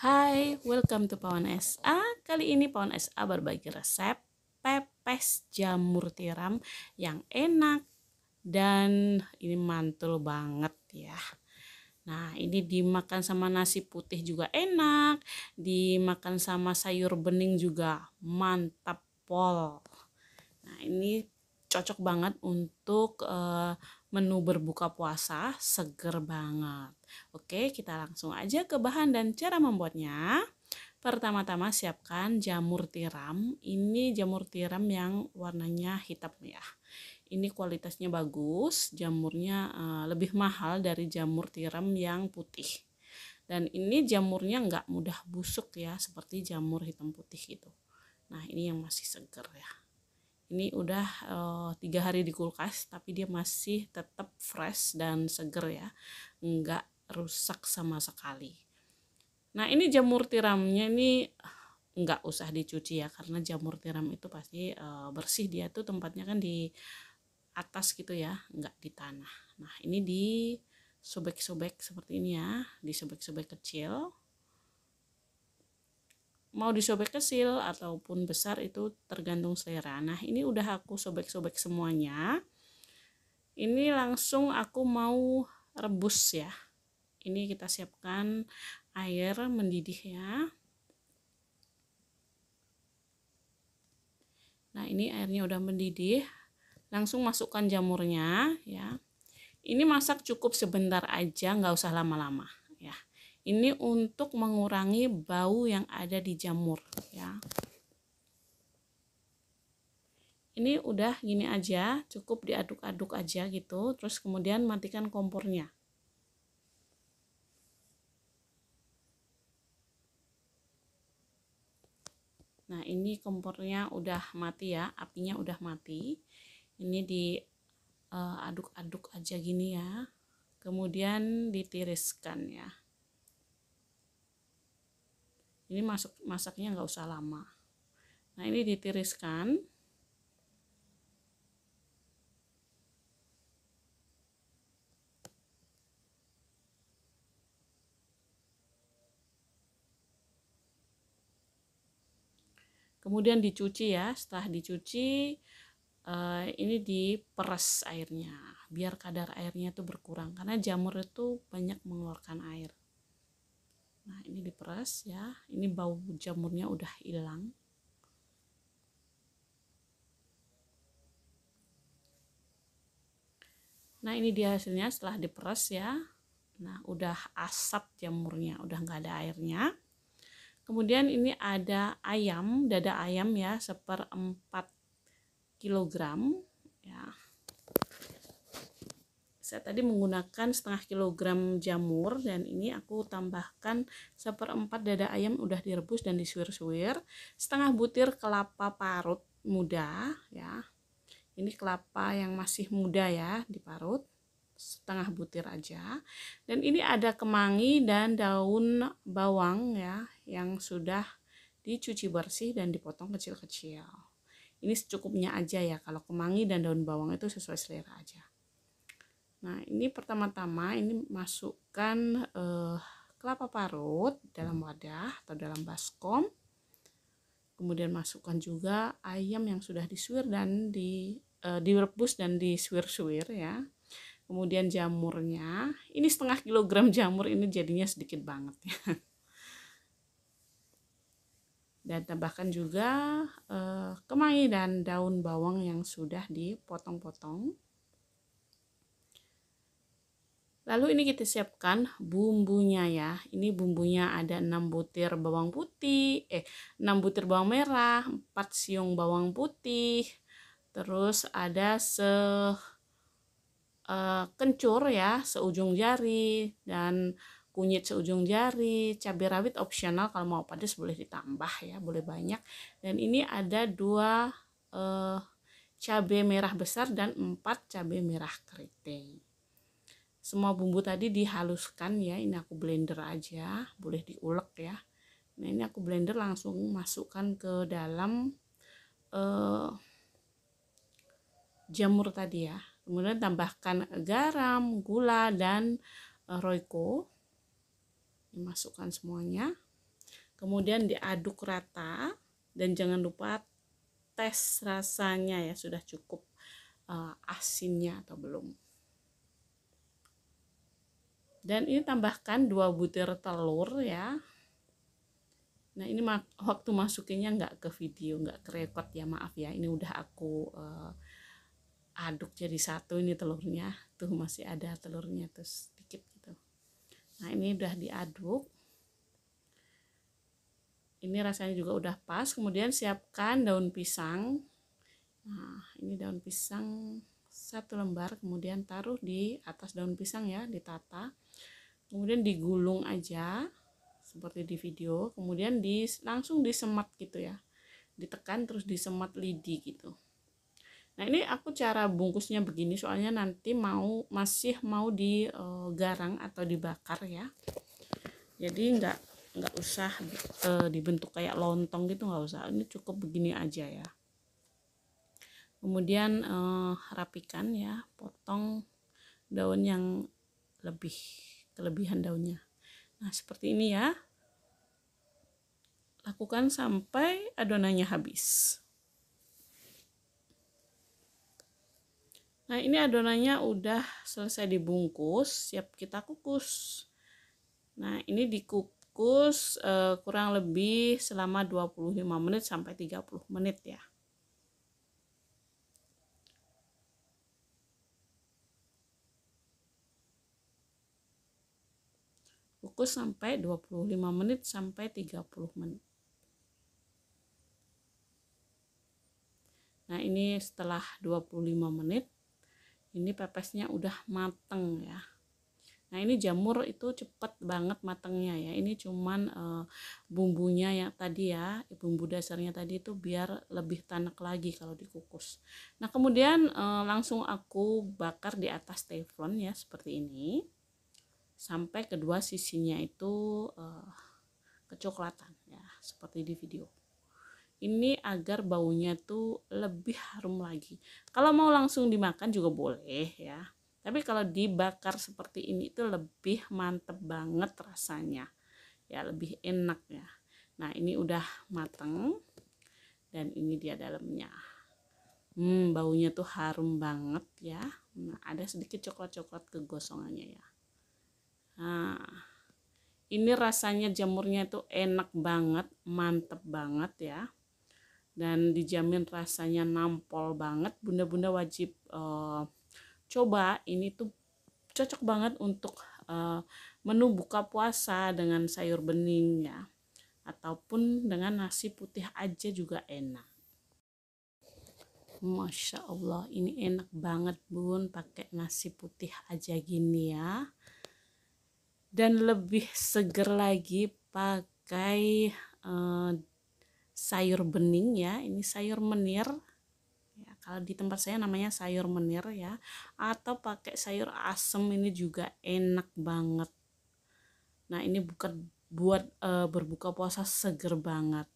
Hai, welcome to Pawan SA. Kali ini Pawan SA berbagi resep pepes jamur tiram yang enak dan ini mantul banget ya. Nah, ini dimakan sama nasi putih juga enak, dimakan sama sayur bening juga mantap pol. Nah, ini cocok banget untuk uh, menu berbuka puasa seger banget. Oke, kita langsung aja ke bahan dan cara membuatnya. Pertama-tama siapkan jamur tiram. Ini jamur tiram yang warnanya hitam ya. Ini kualitasnya bagus, jamurnya eh, lebih mahal dari jamur tiram yang putih. Dan ini jamurnya nggak mudah busuk ya, seperti jamur hitam putih itu. Nah ini yang masih seger ya ini udah eh, tiga hari di kulkas tapi dia masih tetap fresh dan seger ya nggak rusak sama sekali nah ini jamur tiramnya ini nggak usah dicuci ya karena jamur tiram itu pasti uh, bersih dia tuh tempatnya kan di atas gitu ya nggak di tanah nah ini di sobek-sobek seperti ini ya di sobek sobek kecil mau disobek kecil ataupun besar itu tergantung selera nah ini udah aku sobek-sobek semuanya ini langsung aku mau rebus ya ini kita siapkan air mendidih ya nah ini airnya udah mendidih langsung masukkan jamurnya ya ini masak cukup sebentar aja nggak usah lama-lama ini untuk mengurangi bau yang ada di jamur ya. Ini udah gini aja, cukup diaduk-aduk aja gitu, terus kemudian matikan kompornya. Nah, ini kompornya udah mati ya, apinya udah mati. Ini di eh, aduk-aduk -aduk aja gini ya. Kemudian ditiriskan ya ini masuk masaknya nggak usah lama nah ini ditiriskan kemudian dicuci ya setelah dicuci eh, ini diperes airnya biar kadar airnya itu berkurang karena jamur itu banyak mengeluarkan air ini diperas ya ini bau jamurnya udah hilang nah ini dia hasilnya setelah diperas ya nah udah asap jamurnya udah nggak ada airnya kemudian ini ada ayam dada ayam ya seperempat kilogram saya tadi menggunakan setengah kilogram jamur dan ini aku tambahkan seperempat dada ayam udah direbus dan disuir-suir setengah butir kelapa parut muda ya ini kelapa yang masih muda ya diparut setengah butir aja dan ini ada kemangi dan daun bawang ya yang sudah dicuci bersih dan dipotong kecil-kecil ini secukupnya aja ya kalau kemangi dan daun bawang itu sesuai selera aja Nah, ini pertama-tama ini masukkan eh, kelapa parut dalam wadah atau dalam baskom. Kemudian masukkan juga ayam yang sudah disuir dan di eh, direbus dan disuir-suir ya. Kemudian jamurnya. Ini setengah kilogram jamur ini jadinya sedikit banget ya. Dan tambahkan juga eh, kemangi dan daun bawang yang sudah dipotong-potong. Lalu ini kita siapkan bumbunya ya. Ini bumbunya ada 6 butir bawang putih, eh 6 butir bawang merah, 4 siung bawang putih. Terus ada se uh, kencur ya, seujung jari dan kunyit seujung jari, cabai rawit opsional kalau mau pedas boleh ditambah ya, boleh banyak. Dan ini ada dua uh, cabai merah besar dan 4 cabai merah keriting semua bumbu tadi dihaluskan ya ini aku blender aja boleh diulek ya nah ini aku blender langsung masukkan ke dalam uh, jamur tadi ya kemudian tambahkan garam gula dan uh, royco dimasukkan semuanya kemudian diaduk rata dan jangan lupa tes rasanya ya sudah cukup uh, asinnya atau belum dan ini tambahkan dua butir telur ya nah ini waktu masukinnya nggak ke video nggak ke record ya maaf ya ini udah aku uh, aduk jadi satu ini telurnya tuh masih ada telurnya terus sedikit gitu nah ini udah diaduk ini rasanya juga udah pas kemudian siapkan daun pisang nah ini daun pisang satu lembar kemudian taruh di atas daun pisang ya ditata kemudian digulung aja seperti di video kemudian di langsung disemat gitu ya ditekan terus disemat lidi gitu nah ini aku cara bungkusnya begini soalnya nanti mau masih mau digarang eh, atau dibakar ya jadi nggak nggak usah eh, dibentuk kayak lontong gitu nggak usah ini cukup begini aja ya kemudian eh, rapikan ya potong daun yang lebih kelebihan daunnya. Nah, seperti ini ya. Lakukan sampai adonannya habis. Nah, ini adonannya udah selesai dibungkus, siap kita kukus. Nah, ini dikukus uh, kurang lebih selama 25 menit sampai 30 menit ya. kukus sampai 25 menit sampai 30 menit nah ini setelah 25 menit ini pepesnya udah mateng ya Nah ini jamur itu cepet banget matengnya ya. Ini cuman e, bumbunya ya tadi ya, bumbu dasarnya tadi itu biar lebih tanak lagi kalau dikukus. Nah kemudian e, langsung aku bakar di atas teflon ya seperti ini sampai kedua sisinya itu uh, kecoklatan ya seperti di video ini agar baunya tuh lebih harum lagi kalau mau langsung dimakan juga boleh ya tapi kalau dibakar seperti ini itu lebih mantep banget rasanya ya lebih enak ya nah ini udah mateng dan ini dia dalamnya hmm baunya tuh harum banget ya nah, ada sedikit coklat-coklat kegosongannya ya Nah, ini rasanya jamurnya itu enak banget, mantep banget ya. Dan dijamin rasanya nampol banget. Bunda-bunda wajib uh, coba. Ini tuh cocok banget untuk uh, menu buka puasa dengan sayur bening ya. Ataupun dengan nasi putih aja juga enak. Masya Allah, ini enak banget bun pakai nasi putih aja gini ya dan lebih seger lagi pakai uh, sayur bening ya ini sayur menir ya, kalau di tempat saya namanya sayur menir ya atau pakai sayur asem ini juga enak banget nah ini bukan buat uh, berbuka puasa seger banget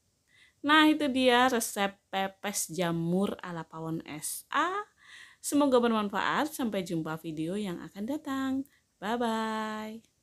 nah itu dia resep pepes jamur ala pawon SA semoga bermanfaat sampai jumpa video yang akan datang bye bye